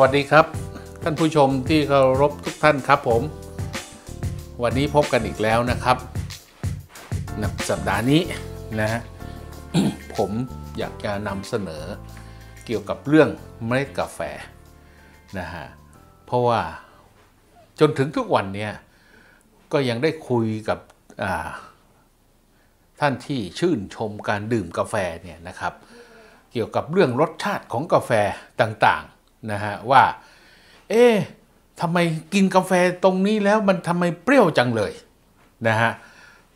วัสดีครับท่านผู้ชมที่เคารพทุกท่านครับผมวันนี้พบกันอีกแล้วนะครับนะสัปดาห์นี้นะฮะผมอยากจะนำเสนอเกี่ยวกับเรื่องเมล็ดกาแฟนะฮะเพราะว่าจนถึงทุกวันเนี่ยก็ยังได้คุยกับท่านที่ชื่นชมการดื่มกาแฟเนี่ยนะครับ เกี่ยวกับเรื่องรสชาติของกาแฟต่างนะฮะ ว่าเอ๊ะทำไมกินกาแฟตรงนี้แล้วมันทำไมเปรี้ยวจังเลยนะฮะ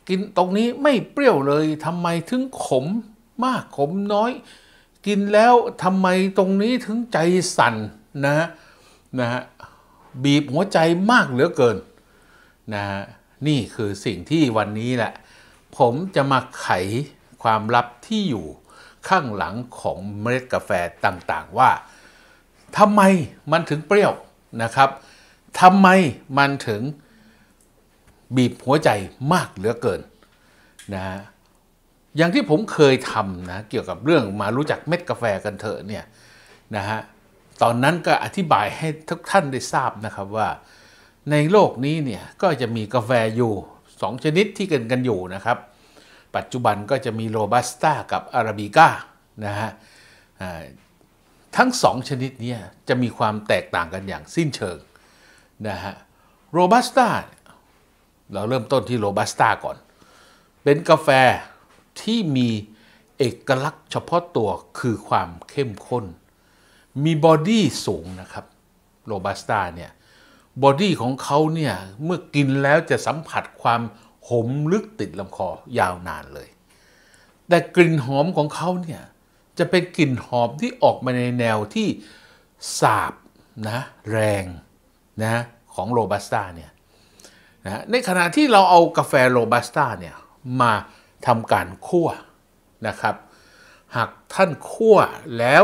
กินตรงนี้ไม่เปรี้ยวเลยทำไมถึงขมมากขมน้อย กินแล้วทำไมตรงนี้ถึงใจสั่นนะฮะนะฮะบีบหัวใจมากเหลือเกินนะฮะนี่คือสิ่งที่วันนี้แหละผมจะมาไขความลับที่อยู่ข้างหลังของเมล็ดกาแฟต่างๆว่าทำไมมันถึงเปรี้ยวนะครับ ทำไมมันถึงบีบหัวใจมากเหลือเกินนะฮะ อย่างที่ผมเคยทำนะเกี่ยวกับเรื่องมารู้จักเม็ดกาแฟกันเถอะเนี่ยนะฮะ ตอนนั้นก็อธิบายให้ทุกท่านได้ทราบนะครับว่าในโลกนี้เนี่ยก็จะมีกาแฟอยู่สองชนิดที่เกินกันอยู่นะครับ ปัจจุบันก็จะมีโรบัสต้ากับอาราบิก้านะฮะทั้งสองชนิดนี้จะมีความแตกต่างกันอย่างสิ้นเชิงนะฮะโรบัสต้าเราเริ่มต้นที่โรบัสต้าก่อน เป็นกาแฟที่มีเอกลักษณ์เฉพาะตัวคือความเข้มข้น มีบอดี้สูงนะครับ โรบัสต้าเนี่ยบอดี้ของเขาเนี่ยเมื่อกินแล้วจะสัมผัสความหอมลึกติดลำคอยาวนานเลย แต่กลิ่นหอมของเขาเนี่ยจะเป็นกลิ่นหอมที่ออกมาในแนวที่สาบนะแรงนะของโรบัสต้าเนี่ยนะในขณะที่เราเอากาแฟโรบัสต้าเนี่ยมาทำการคั่วนะครับ หากท่านคั่วแล้ว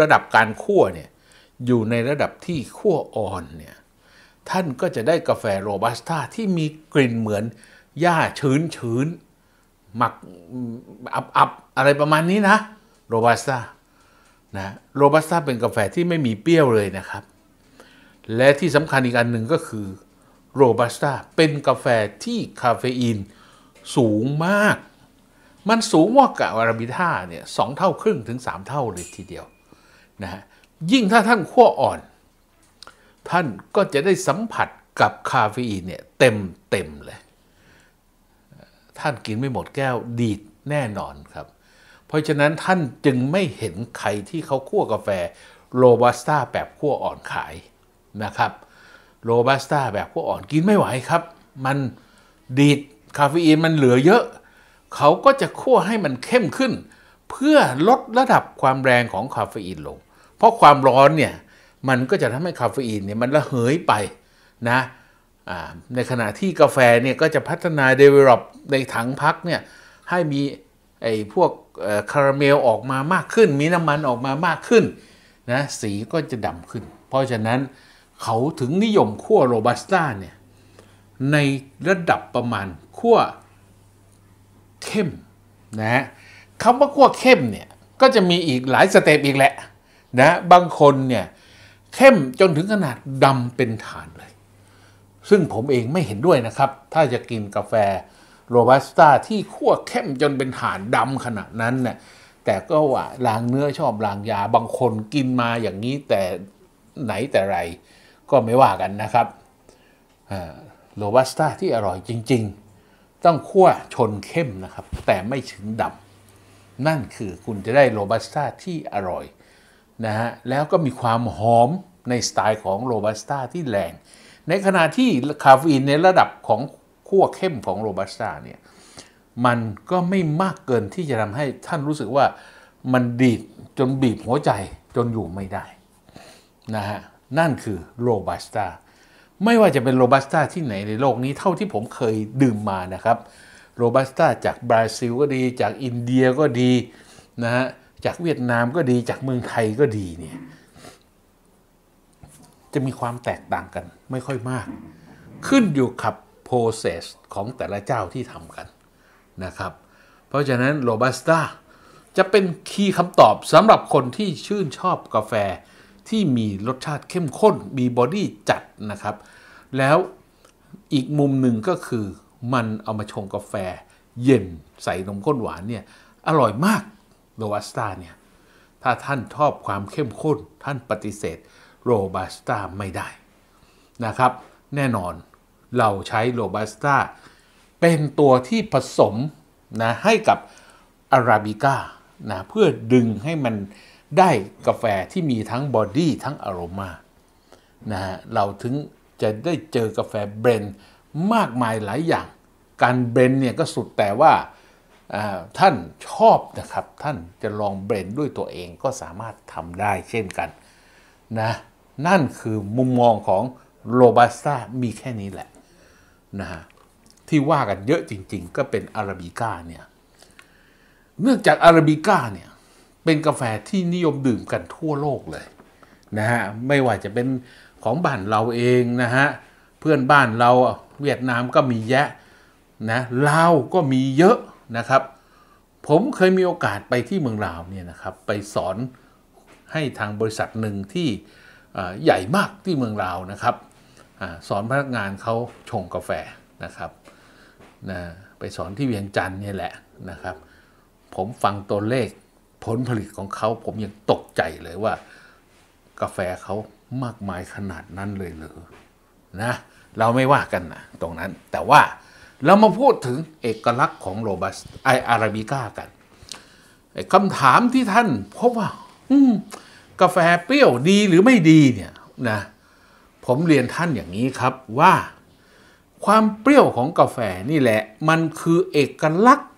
ระดับการคั่วเนี่ยอยู่ในระดับที่คั่วอ่อนเนี่ยท่านก็จะได้กาแฟโรบัสต้าที่มีกลิ่นเหมือนหญ้าชื้นชื้นหมักอับอับอะไรประมาณนี้นะโรบัสต้านะโรบัสต้าเป็นกาแฟที่ไม่มีเปรี้ยวเลยนะครับ และที่สำคัญอีกอันหนึ่งก็คือโรบัสต้าเป็นกาแฟที่คาเฟอีนสูงมาก มันสูงกว่ากับอาราบิท้าเนี่ยสองเท่าครึ่งถึง 3 เท่าเลยทีเดียวนะฮะยิ่งถ้าท่านขั้วอ่อน ท่านก็จะได้สัมผัสกับคาเฟอีนเนี่ยเต็มเต็มเลยท่านกินไม่หมดแก้วดีดแน่นอนครับเพราะฉะนั้นท่านจึงไม่เห็นใครที่เขาคั่วกาแฟโรบัสต้าแบบคั่วอ่อนขายนะครับโรบัสต้าแบบคั่วอ่อนกินไม่ไหวครับ มันดีดคาเฟอีนมันเหลือเยอะเขาก็จะคั่วให้มันเข้มขึ้น เพื่อลดระดับความแรงของคาเฟอีนลงเพราะความร้อนเนี่ยมันก็จะทำให้คาเฟอีนเนี่ยมันระเหยไปนะในขณะที่กาแฟเนี่ยก็จะพัฒนา develop ในถังพักเนี่ยให้มีไอ้พวกคาราเมลออกมามากขึ้น มีน้ำมันออกมามากขึ้นนะสีก็จะดำขึ้น เพราะฉะนั้นเขาถึงนิยมขั้วโรบัสต้าเนี่ย ในระดับประมาณขั้วเข้มนะคำว่าขั้วเข้มเนี่ย ก็จะมีอีกหลายสเตปอีกแหละนะบางคนเนี่ย เข้มจนถึงขนาดดำเป็นฐานเลย ซึ่งผมเองไม่เห็นด้วยนะครับ ถ้าจะกินกาแฟโรบัสต้าที่ขั้วเข้มจนเป็นฐานดำขนาดนั้นเนี่ยแต่ก็ว่าลางเนื้อชอบลางยาบางคนกินมาอย่างนี้แต่ไหนแต่ไรก็ไม่ว่ากันนะครับโรบัสต้าที่อร่อยจริง ๆ ต้องขั้วชนเข้ม นะครับ แต่ไม่ถึงดำนั่นคือคุณจะได้โรบัสต้าที่อร่อยนะฮะแล้วก็มีความหอมในสไตล์ของโรบัสต้าที่แรงในขณะที่คาเฟอีนในระดับของขั้วเข้มของโรบัสต้าเนี่ย มันก็ไม่มากเกินที่จะทำให้ท่านรู้สึกว่ามันดีดจนบีบหัวใจจนอยู่ไม่ได้นะฮะนั่นคือโรบัสต้าไม่ว่าจะเป็นโรบัสต้าที่ไหนในโลกนี้เท่าที่ผมเคยดื่มมานะครับ โรบัสต้าจากบราซิลก็ดี จากอินเดียก็ดีนะฮะจากเวียดนามก็ดีจากเมืองไทยก็ดีเนี่ย จะมีความแตกต่างกันไม่ค่อยมาก ขึ้นอยู่กับ process ของแต่ละเจ้าที่ทำกันนะครับ เพราะฉะนั้นโรบัสต้าจะเป็นคีย์คำตอบสำหรับคนที่ชื่นชอบกาแฟที่มีรสชาติเข้มข้นมีบอดี้จัดนะครับ แล้วอีกมุมหนึ่งก็คือมันเอามาชงกาแฟ เย็นใส่นมข้นหวานเนี่ย อร่อยมากโรบัสต้าเนี่ย ถ้าท่านชอบความเข้มข้นท่านปฏิเสธโรบัสต้าไม่ได้นะครับ แน่นอนเราใช้โรบัสต้าเป็นตัวที่ผสมนะให้กับอาราบิก้านะเพื่อดึงให้มันได้กาแฟที่มีทั้งบอดี้ทั้งอารมานะฮะเราถึงจะได้เจอกาแฟเบรนมากมายหลายอย่าง การเบรนเนี่ยก็สุดแต่ว่าท่านชอบนะครับ ท่านจะลองเบรนด้วยตัวเองก็สามารถทำได้เช่นกันนะนั่นคือมุมมองของโรบัสต้ามีแค่นี้แหละนะฮะที่ว่ากันเยอะจริงๆก็เป็นอาราบิก้าเนี่ยเนื่องจากอาราบิก้าเนี่ยเป็นกาแฟที่นิยมดื่มกันทั่วโลกเลยนะฮะไม่ว่าจะเป็นของบ้านเราเองนะฮะเพื่อนบ้านเราเวียดนามก็มีแยะนะลาวก็มีเยอะนะครับ ผมเคยมีโอกาสไปที่เมืองลาวเนี่ยนะครับไปสอนให้ทางบริษัทหนึ่งที่ใหญ่มากที่เมืองลาวนะครับสอนพนักงานเขาชงกาแฟนะครับนะไปสอนที่เวียงจันทร์นี่แหละนะครับ ผมฟังตัวเลขผลผลิตของเขาผมยังตกใจเลยว่า กาแฟเขามากมายขนาดนั้นเลยเหรือนะ เราไม่ว่ากันนะตรงนั้นแต่ว่าเรามาพูดถึงเอกลักษณ์ของโรบัสไออาราบิก้ากันคำถามที่ท่าน พบว่ากาแฟเปรี้ยวดีหรือไม่ดีเนี่ยนะผมเรียนท่านอย่างนี้ครับว่า ความเปรี้ยวของกาแฟนี่แหละ มันคือเอกลักษณ์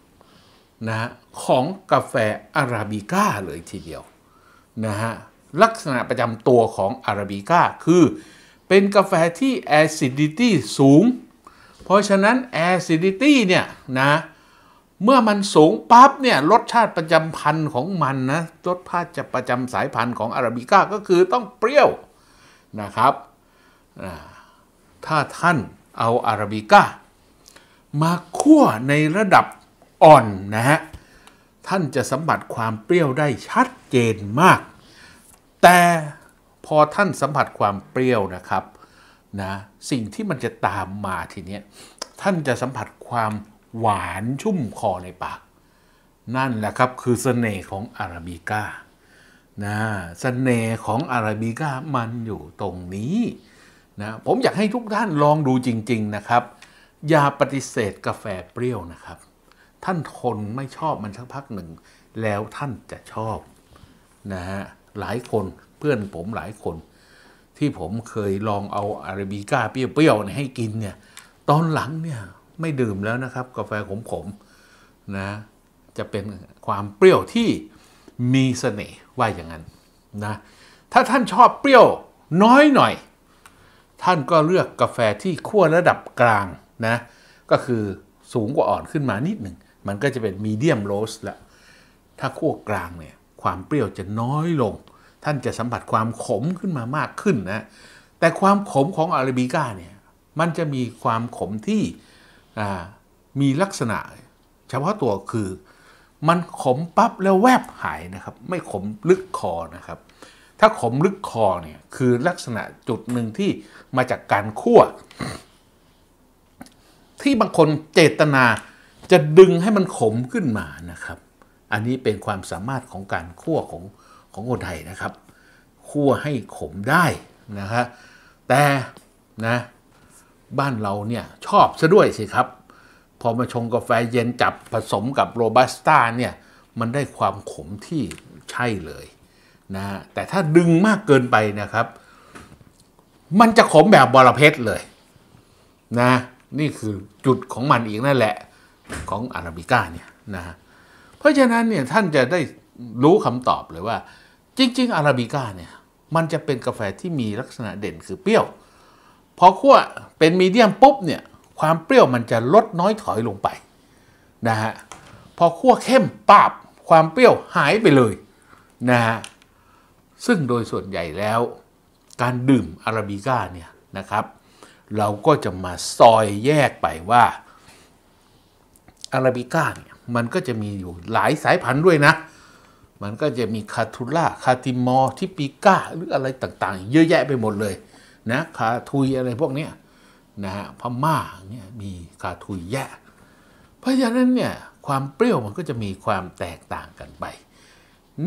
นะของกาแฟอาราบิก้าเลยทีเดียวนะฮะลักษณะประจำตัวของอาราบิก้าคือเป็นกาแฟที่แอซิดิตี้สูง เพราะฉะนั้นแอซิดิตี้เนี่ยนะเมื่อมันสูงปั๊บเนี่ยรสชาติประจำพันธุ์ของมันนะรสชาติจะประจำสายพันธุ์ของอาราบิก้าก็คือต้องเปรี้ยวนะครับถ้าท่านเอาอาราบิก้ามาคั่วในระดับอ่อนนะฮะท่านจะสัมผัสความเปรี้ยวได้ชัดเจนมาก แต่พอท่านสัมผัสความเปรี้ยวนะครับนะสิ่งที่มันจะตามมาทีนี้ท่านจะสัมผัสความหวานชุ่มคอในปากนั่นแหละครับคือเสน่ห์ของอาราบิก้านะเสน่ห์ของอาราบิก้ามันอยู่ตรงนี้นะผมอยากให้ทุกท่านลองดูจริง ๆนะครับ อย่าปฏิเสธกาแฟเปรี้ยวนะครับ ท่านทนไม่ชอบมันสักพักหนึ่ง แล้วท่านจะชอบนะฮะหลายคนเพื่อนผมหลายคน ที่ผมเคยลองเอาอาราบิก้าเปรี้ยวๆให้กินเนี่ยตอนหลังเนี่ยไม่ดื่มแล้วนะครับ กาแฟขมๆนะจะเป็นความเปรี้ยวที่มีเสน่ห์ว่าอย่างนั้นนะถ้าท่านชอบเปรี้ยวน้อยหน่อยท่านก็เลือกกาแฟที่ขั้วระดับกลางนะก็คือสูงกว่าอ่อนขึ้นมานิดหนึ่ง มันก็จะเป็นมีเดียมโรสละถ้าขั้วกลางเนี่ยความเปรี้ยวจะน้อยลง ท่านจะสัมผัสความขมขึ้นมามากขึ้นนะแต่ความขมของอาราบิก้าเนี่ยมันจะมีความขมที่มีลักษณะเฉพาะตัวคือมันขมปั๊บแล้วแวบหายนะครับไม่ขมลึกคอนะครับถ้าขมลึกคอเนี่ย คือลักษณะจุดหนึ่งที่มาจากการคั่ว ที่บางคนเจตนาจะดึงให้มันขมขึ้นมานะครับ อันนี้เป็นความสามารถของการคั่วของของคนไทยนะครับ คั่วให้ขมได้นะฮะแต่นะบ้านเราเนี่ย ชอบซะด้วยสิครับ พอมาชงกาแฟเย็นจับผสมกับโรบัสต้าเนี่ย มันได้ความขมที่ใช่เลยนะฮะแต่ถ้าดึงมากเกินไปนะครับ มันจะขมแบบบอระเพ็ดเลยนะ นี่คือจุดของมันอีกนั่นแหละของอาราบิก้าเนี่ยนะ เพราะฉะนั้นเนี่ยท่านจะได้รู้คำตอบเลยว่า จริง ๆ อาราบิก้าเนี่ย มันจะเป็นกาแฟที่มีลักษณะเด่นคือเปรี้ยว พอขั้วเป็นมีเดียมปุ๊บเนี่ยความเปรี้ยวมันจะลดน้อยถอยลงไปนะฮะ พอขั้วเข้มปาบความเปรี้ยวหายไปเลยนะฮะซึ่งโดยส่วนใหญ่แล้วการดื่มอาราบิก้าเนี่ยนะครับ เราก็จะมาซอยแยกไปว่าอาราบิก้าเนี่ย มันก็จะมีอยู่หลายสายพันธุ์ด้วยนะ มันก็จะมีคาทูล่าคาติมอร์ทิปิก้าหรืออะไรต่างๆ เยอะแยะไปหมดเลยนะคาทุยอะไรพวกนี้นะฮะพม่าเนี่ยมีคาทุยแยะเพราะฉะนั้นเนี่ย ความเปรี้ยวมันก็จะมีความแตกต่างกันไป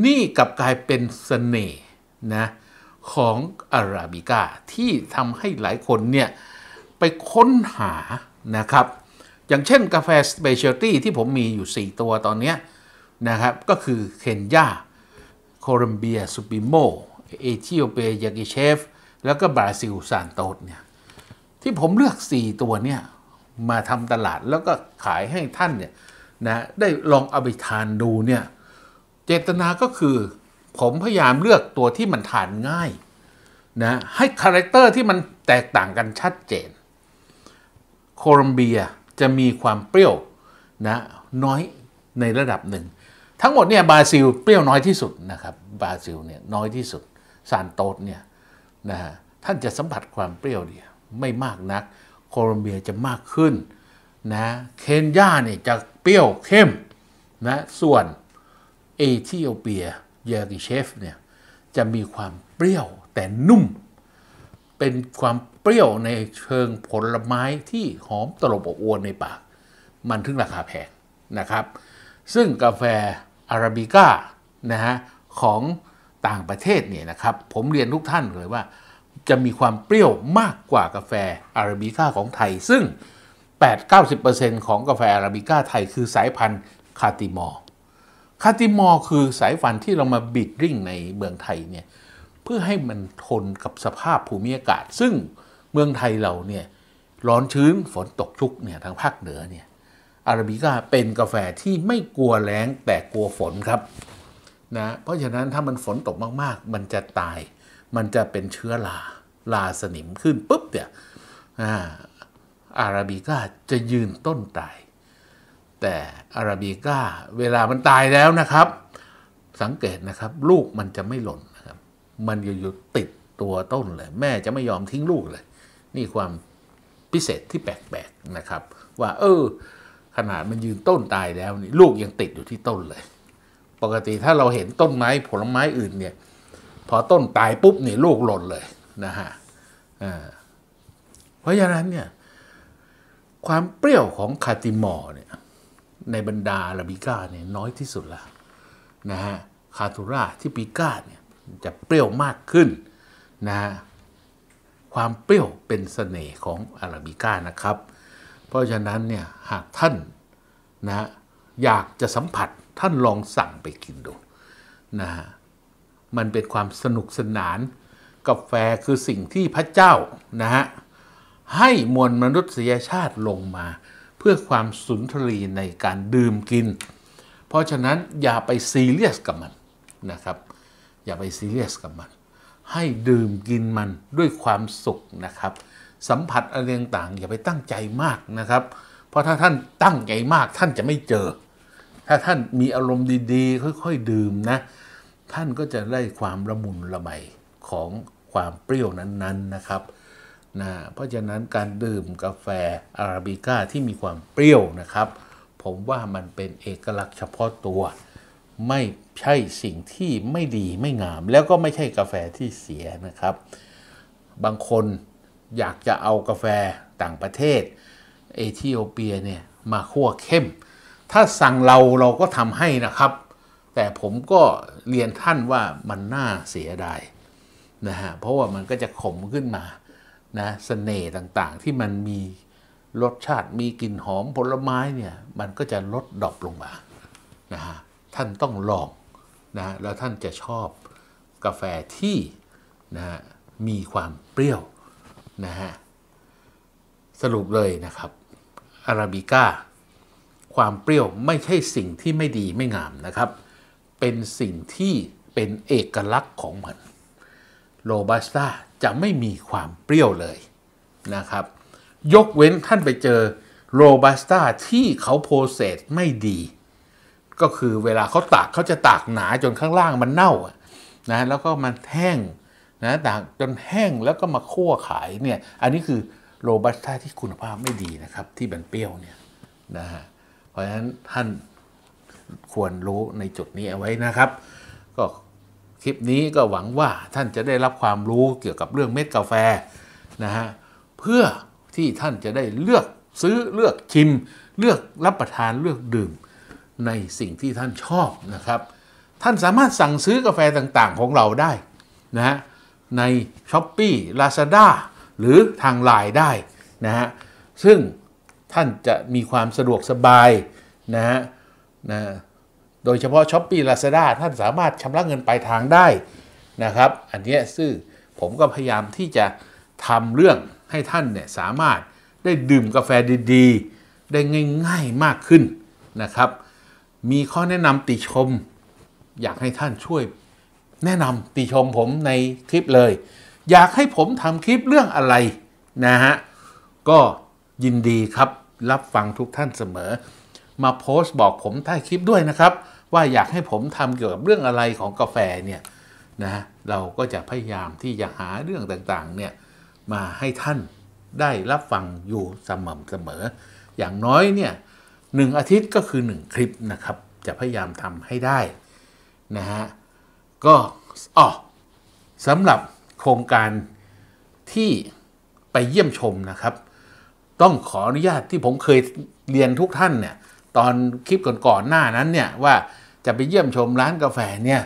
นี่กลับกลายเป็นสเสน่ห์นะของอาราบิก้า ที่ทำให้หลายคนเนี่ย ไปค้นหานะครับ อย่างเช่นกาแฟสเปเชียลตี้ที่ผมมีอยู่ 4 ตัวตอนนี้นะครับก็คือเคนยาโคลอมเบียสุปิโมเอธิโอเปียยากิเชฟแล้วก็บราซิลซานโตสเนี่ยที่ผมเลือก 4 ตัวเนี่ยมาทำตลาดแล้วก็ขายให้ท่านเนี่ยนะได้ลองเอาไปทานดูเนี่ย เจตนาก็คือผมพยายามเลือกตัวที่มันทานง่ายนะ ให้คาแรคเตอร์ที่มันแตกต่างกันชัดเจน โคลอมเบียจะมีความเปรี้ยวนะน้อยในระดับหนึ่ง ทั้งหมดเนี่ยบราซิลเปรี้ยวน้อยที่สุดนะครับบราซิลเนี่ยน้อยที่สุดซานโตสเนี่ยนะฮะท่านจะสัมผัสความเปรี้ยวเนี่ยไม่มากนักโคลอมเบียจะมากขึ้นนะเคนยาเนี่ยจะเปรี้ยวเข้มนะส่วนเอธิโอเปียเยริเชฟเนี่ยจะมีความเปรี้ยวแต่นุ่ม เป็นความเปรี้ยวในเชิงผลไม้ที่หอมตลบอบอวนในปากมันถึงราคาแพงนะครับซึ่งกาแฟอาราบิก้านะฮะของต่างประเทศเนี่ยนะครับผมเรียนทุกท่านเลยว่า จะมีความเปรี้ยวมากกว่ากาแฟอาราบิก้าของไทย ซึ่ง8-90%ของกาแฟอาราบิก้าไทยคือสายพันธุ์คาติมอร์คาติมอคือสายฟันที่เรามาบิดริ่งในเมืองไทยเนี่ยเพื่อให้มันทนกับสภาพภูมิอากาศ ซึ่งเมืองไทยเราเนี่ยร้อนชื้นฝนตกชุกเนี่ยทางภาคเหนือเนี่ยอาราบิก้าเป็นกาแฟที่ไม่กลัวแรงแต่กลัวฝนครับนะเพราะฉะนั้นถ้ามันฝนตกมากๆ มันจะตายมันจะเป็นเชื้อราลาสนิมขึ้นปุ๊บเนี่ยอาราบิก้าจะยืนต้นตายแต่อาราบิก้า เวลามันตายแล้วนะครับ สังเกตนะครับลูกมันจะไม่หล่นนะครับมันอยู่ๆติดตัวต้นเลย แม่จะไม่ยอมทิ้งลูกเลย นี่ความพิเศษที่แปลกๆนะครับ ว่าเออ ขนาดมันยืนต้นตายแล้วนี่ลูกยังติดอยู่ที่ต้นเลย ปกติถ้าเราเห็นต้นไม้ ผลไม้อื่นเนี่ยพอต้นตายปุ๊บนี่ลูกหล่นเลยนะฮะเพราะฉะนั้นเนี่ยความเปรี้ยวของคาติมอเนี่ยในบรรดาลาบิก้าเนี่ยน้อยที่สุดละนะฮะคาทูราที่ปีก้าเนี่ยจะเปรี้ยวมากขึ้นนะฮะความเปรี้ยวเป็นสเสน่ห์ของอาราบิก้านะครับ เพราะฉะนั้นเนี่ยหากท่านนะอยากจะสัมผัสท่านลองสั่งไปกินดูนะฮะมันเป็นความสนุกสนานกาแฟคือสิ่งที่พระเจ้านะฮะให้มวลมนุษยชาติลงมาพื่อความสุนทรีในการดื่มกิน เพราะฉะนั้นอย่าไปซีเรียสกับมันนะครับ อย่าไปซีเรียสกับมัน ให้ดื่มกินมันด้วยความสุขนะครับ สัมผัสอะไรต่างๆอย่าไปตั้งใจมากนะครับ เพราะถ้าท่านตั้งใจมากท่านจะไม่เจอ ถ้าท่านมีอารมณ์ดีๆ ค่อย ๆดื่มนะ ท่านก็จะได้ความระมุนระไมของความเปรี้ยวนั้นๆนนะครับนะเพราะฉะนั้นการดื่มกาแฟอาราบิก้าที่มีความเปรี้ยวนะครับ ผมว่ามันเป็นเอกลักษณ์เฉพาะตัว ไม่ใช่สิ่งที่ไม่ดีไม่งาม แล้วก็ไม่ใช่กาแฟที่เสียนะครับ บางคนอยากจะเอากาแฟต่างประเทศ เอธิโอเปียเนี่ย มาคั่วเข้ม ถ้าสั่งเราเราก็ทำให้นะครับ แต่ผมก็เรียนท่านว่ามันน่าเสียดายนะฮะเพราะว่ามันก็จะขมขึ้นมานะสเสน่ห์ต่างๆที่มันมีรสชาติมีกลิ่นหอมผลไม้เนี่ยมันก็จะลดดรอปลงมานะฮะท่านต้องลองนะแล้วท่านจะชอบกาแฟที่นะมีความเปรี้ยวนะฮะสรุปเลยนะครับอาราบิก้าความเปรี้ยวไม่ใช่สิ่งที่ไม่ดีไม่งามนะครับเป็นสิ่งที่เป็นเอกลักษณ์ของมันโรบัสต้าจะไม่มีความเปรี้ยวเลยนะครับ ยกเว้นท่านไปเจอโรบัสต้าที่เขาโพเซสไม่ดี ก็คือเวลาเขาตากเขาจะตากหนาจนข้างล่างมันเน่านะแล้วก็มันแห้งนะตากจนแห้งแล้วก็มาคั่วขายเนี่ยอันนี้คือโรบัสต้าที่คุณภาพไม่ดีนะครับ ที่มันเปรี้ยวเนี่ยนะฮะเพราะฉะนั้นท่านควรรู้ในจุดนี้เอาไว้นะครับ ก็คลิปนี้ก็หวังว่าท่านจะได้รับความรู้เกี่ยวกับเรื่องเม็ดกาแฟนะฮะเพื่อที่ท่านจะได้เลือกซื้อเลือกชิม เลือกรับประทานเลือกดื่มในสิ่งที่ท่านชอบนะครับ ท่านสามารถสั่งซื้อกาแฟต่างๆของเราได้นะฮะใน s h อ p e e Lazada หรือทางไลน์ได้นะฮะซึ่งท่านจะมีความสะดวกสบายนะฮะนะโดยเฉพาะช้อปปี้ลาซาด้าท่านสามารถชำระเงินปลายทางได้นะครับ อันนี้ซึ่งผมก็พยายามที่จะทำเรื่องให้ท่านเนี่ยสามารถได้ดื่มกาแฟดีๆ ได้ง่ายๆมากขึ้นนะครับ มีข้อแนะนำติชม อยากให้ท่านช่วยแนะนำติชมผมในคลิปเลย อยากให้ผมทำคลิปเรื่องอะไรนะฮะ ก็ยินดีครับ รับฟังทุกท่านเสมอ มาโพสต์บอกผมใต้คลิปด้วยนะครับว่าอยากให้ผมทำเกี่ยวกับเรื่องอะไรของกาแฟ เนี่ยนะเราก็จะพยายามที่จะหาเรื่องต่างๆเนี่ยมาให้ท่านได้รับฟังอยู่สม่ำเสมอ อย่างน้อยเนี่ยหนึ่งอาทิตย์ก็คือ 1 คลิปนะครับจะพยายามทำให้ได้นะฮะก็อ๋อสำหรับโครงการที่ไปเยี่ยมชมนะครับ ต้องขออนุญาตที่ผมเคยเรียนทุกท่านเนี่ยตอนคลิปก่อนๆหน้านั้นเนี่ยว่าจะไปเยี่ยมชมร้านกาแฟเนี่ย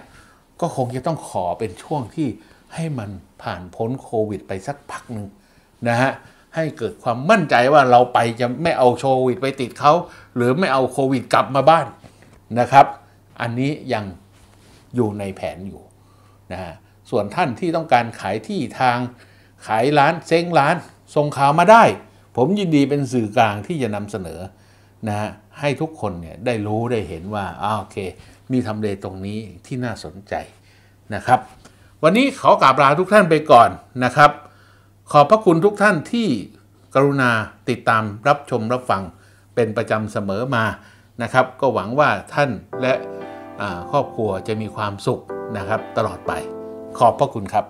ก็คงจะต้องขอเป็นช่วงที่ให้มันผ่านพ้นโควิดไปสักพักหนึ่งนะฮะให้เกิดความมั่นใจว่าเราไปจะไม่เอาโควิดไปติดเขา หรือไม่เอาโควิดกลับมาบ้านนะครับ อันนี้ยังอยู่ในแผนอยู่นะฮะส่วนท่านที่ต้องการขายที่ทางขายร้านเซ้งร้านส่งข่าวมาได้ ผมยินดีเป็นสื่อกลางที่จะนำเสนอนะฮะให้ทุกคนเนี่ยได้รู้ได้เห็นว่าอ้าโอเคมีทำเลตรงนี้ที่น่าสนใจนะครับ วันนี้ขอกราบลาทุกท่านไปก่อนนะครับ ขอบพระคุณทุกท่านที่กรุณาติดตามรับชมรับฟังเป็นประจำเสมอมานะครับ ก็หวังว่าท่านและครอบครัวจะมีความสุขนะครับ ตลอดไป ขอบพระคุณครับ